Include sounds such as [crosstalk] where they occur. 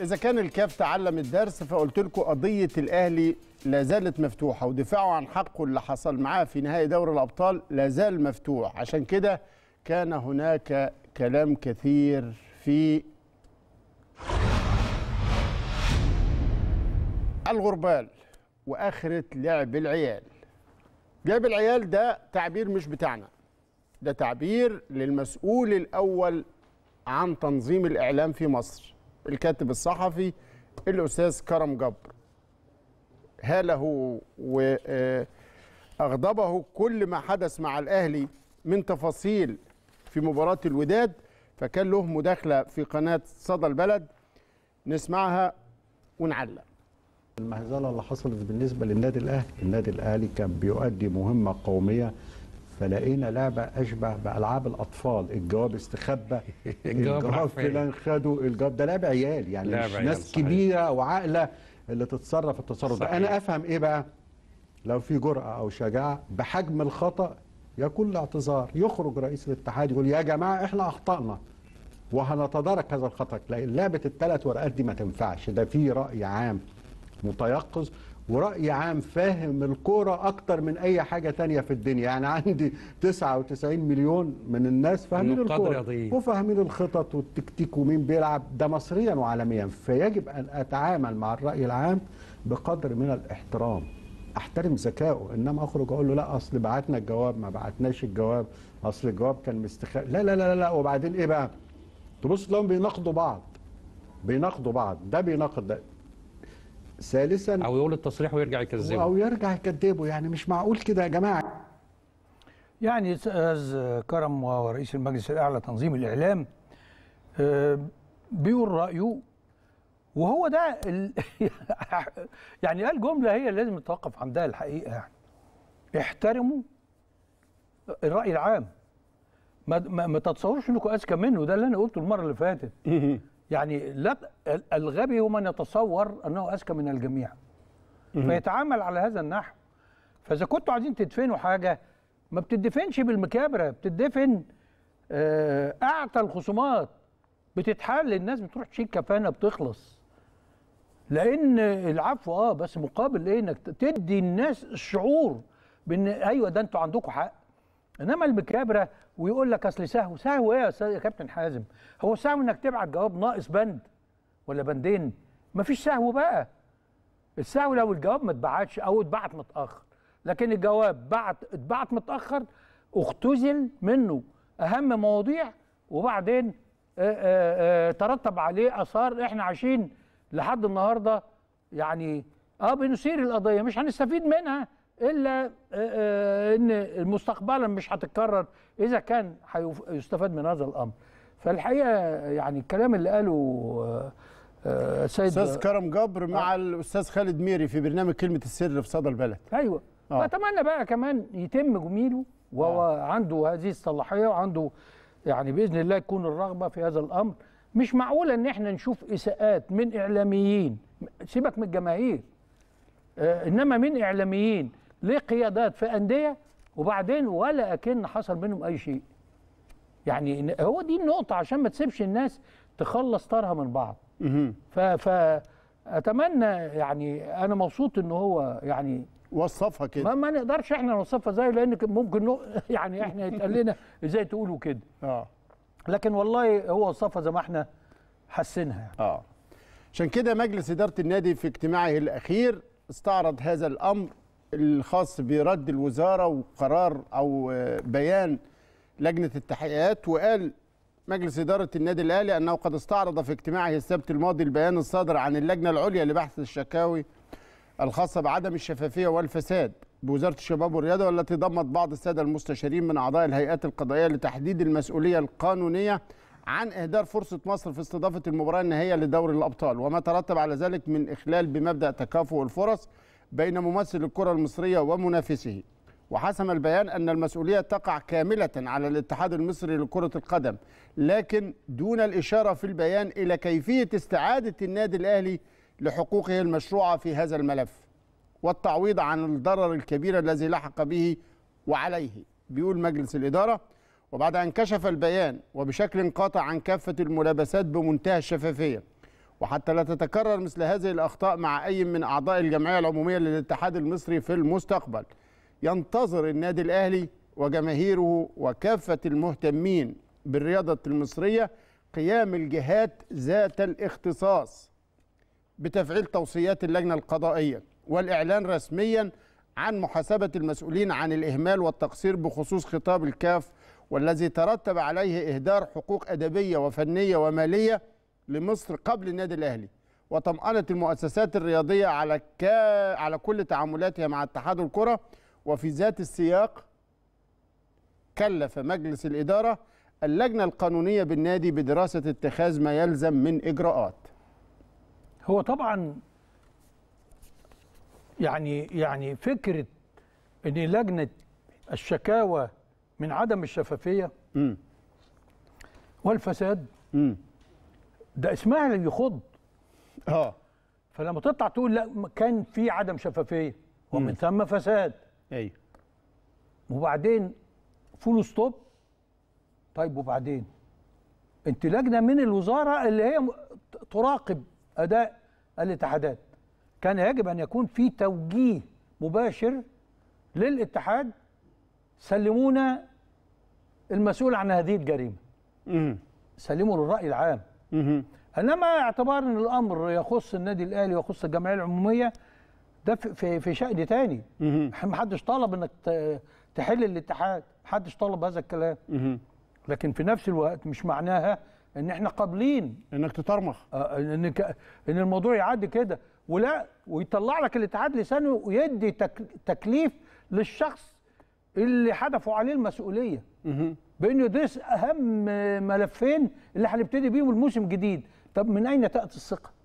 اذا كان الكاف تعلم الدرس فقلت لكم قضيه الاهلي لا زالت مفتوحه ودفاعه عن حقه اللي حصل معاه في نهائي دوري الابطال لا زال مفتوح عشان كده كان هناك كلام كثير في الغربال واخره لعب العيال لعب العيال ده تعبير مش بتاعنا ده تعبير للمسؤول الاول عن تنظيم الاعلام في مصر الكاتب الصحفي الاستاذ كرم جبر هاله واغضبه كل ما حدث مع الاهلي من تفاصيل في مباراه الوداد فكان له مداخله في قناه صدى البلد نسمعها ونعلق المهزله اللي حصلت بالنسبه للنادي الاهلي النادي الاهلي كان بيؤدي مهمه قوميه فلقينا لعبه اشبه بالعاب الاطفال الجواب استخبى [laughs] الجواب فلان خده الجواب ده لعب عيال يعني لعب مش عيال ناس صحيح. كبيره وعاقله اللي تتصرف التصرف ده انا افهم ايه بقى لو في جرأه او شجاعه بحجم الخطا يكون الاعتذار يخرج رئيس الاتحاد يقول يا جماعه احنا اخطانا وهنتدارك هذا الخطا لان لعبه الثلاث ورقات دي ما تنفعش ده في راي عام متيقظ ورأي عام فاهم الكورة أكتر من أي حاجة تانية في الدنيا يعني عندي 99 مليون من الناس فاهمين الكورة وفاهمين الخطط والتكتيك ومين بيلعب ده مصريا وعالميا فيجب أن أتعامل مع الرأي العام بقدر من الاحترام احترم ذكائه انما اخرج اقول له لا اصل بعتنا الجواب ما بعتناش الجواب اصل الجواب كان مستخ لا لا لا لا وبعدين ايه بقى تبص تلاقيهم بيناقضوا بعض بيناقضوا بعض ده بيناقض ده ثالثا او يقول التصريح ويرجع يكذبه او يرجع يكذبه يعني مش معقول كده يا جماعه يعني استاذ كرم ورئيس المجلس الاعلى تنظيم الاعلام آه، بيقول رايه وهو ده ال... [laughs] يعني قال جمله هي لازم نتوقف عندها الحقيقه يعني احترموا الراي العام ما ما, ما تتصوروش انكم اذكى منه ده اللي انا قلته المره اللي فاتت [laughs] يعني لا الغبي هو من يتصور انه اذكى من الجميع فيتعامل على هذا النحو فاذا كنتوا عايزين تدفنوا حاجه ما بتدفنش بالمكابره بتدفن آه، اعتى الخصومات بتتحل الناس بتروح تشيل كفانه بتخلص لان العفو اه بس مقابل ايه انك تدي الناس الشعور بان ايوه ده انتوا عندكم حق انما المكابره ويقول لك اصل سهو سهو ايه يا استاذ يا كابتن حازم هو سهو انك تبعت جواب ناقص بند ولا بندين مفيش سهو بقى السهو لو الجواب ما اتبعتش او اتبعت متاخر لكن الجواب بعت اتبعت متاخر اختزل منه اهم مواضيع وبعدين آه، آه، آه، ترتب عليه اثار احنا عايشين لحد النهارده يعني اه بنثير القضيه مش هنستفيد منها الا آه، آه، ان مستقبلا مش هتتكرر اذا كان هيستفاد من هذا الامر فالحقيقه يعني الكلام اللي قاله السيد آه، استاذ كرم جبر مع آه. الاستاذ خالد ميري في برنامج كلمه السر في صدى البلد ايوه آه. اتمنى بقى كمان يتم جميله وهو آه. عنده هذه الصلاحيه وعنده يعني باذن الله تكون الرغبه في هذا الامر مش معقوله ان احنا نشوف اساءات من اعلاميين سيبك من الجماهير انما من اعلاميين لقيادات في أندية وبعدين ولا أكن حصل منهم أي شيء يعني هو دي النقطة عشان ما تسيبش الناس تخلص طارها من بعض ف فأتمنى يعني أنا مبسوط إن هو يعني وصفها كده ما, ما نقدرش احنا نوصفها زي لان ممكن [laughs] يعني احنا يتقال لنا ازاي تقولوا كده اه لكن والله هو وصفها زي ما احنا حاسينها يعني. اه عشان كده مجلس اداره النادي في اجتماعه الاخير استعرض هذا الامر الخاص برد الوزاره وقرار او آه، بيان لجنه التحقيقات وقال مجلس اداره النادي الاهلي انه قد استعرض في اجتماعه السبت الماضي البيان الصادر عن اللجنه العليا لبحث الشكاوي الخاصه بعدم الشفافيه والفساد بوزاره الشباب والرياضه والتي ضمت بعض الساده المستشارين من اعضاء الهيئات القضائيه لتحديد المسؤوليه القانونيه عن اهدار فرصه مصر في استضافه المباراه النهائيه لدوري الابطال وما ترتب على ذلك من اخلال بمبدا تكافؤ الفرص بين ممثل الكرة المصرية ومنافسه وحسم البيان أن المسؤولية تقع كاملة على الاتحاد المصري لكرة القدم لكن دون الإشارة في البيان إلى كيفية استعادة النادي الأهلي لحقوقه المشروعة في هذا الملف والتعويض عن الضرر الكبير الذي لحق به وعليه بيقول مجلس الإدارة وبعد أن كشف البيان وبشكل قاطع عن كافة الملابسات بمنتهى الشفافية وحتى لا تتكرر مثل هذه الأخطاء مع أي من أعضاء الجمعية العمومية للاتحاد المصري في المستقبل ينتظر النادي الأهلي وجماهيره وكافة المهتمين بالرياضة المصرية قيام الجهات ذات الاختصاص بتفعيل توصيات اللجنة القضائية والإعلان رسميا عن محاسبة المسؤولين عن الإهمال والتقصير بخصوص خطاب الكاف والذي ترتب عليه إهدار حقوق أدبية وفنية ومالية لمصر قبل النادي الاهلي وطمأنت المؤسسات الرياضيه على كا على كل تعاملاتها مع اتحاد الكره وفي ذات السياق كلف مجلس الاداره اللجنه القانونيه بالنادي بدراسه اتخاذ ما يلزم من اجراءات هو طبعا يعني يعني فكره ان لجنه الشكاوى من عدم الشفافيه م. والفساد م. ده اسماعيل اللي يخض اه فلما تطلع تقول لا كان في عدم شفافيه ومن ثم فساد ايوه وبعدين فول ستوب طيب وبعدين انت لجنه من الوزاره اللي هي تراقب اداء الاتحادات كان يجب ان يكون في توجيه مباشر للاتحاد سلمونا المسؤول عن هذه الجريمه امم سلموا للراي العام انما اعتبار ان الامر يخص النادي الاهلي ويخص الجمعيه العموميه ده في في شأن تاني محدش طلب انك تحل الاتحاد محدش طلب هذا الكلام لكن في نفس الوقت مش معناها ان احنا قابلين انك تطرمخ آه، آه، ان ان الموضوع يعدي كده ولا ويطلع لك الاتحاد لسانه ويدي تكليف للشخص اللي حدفوا عليه المسؤوليه بانه يدرس اهم ملفين اللي هنبتدي بيهم الموسم الجديد طب من اين تاتي الثقه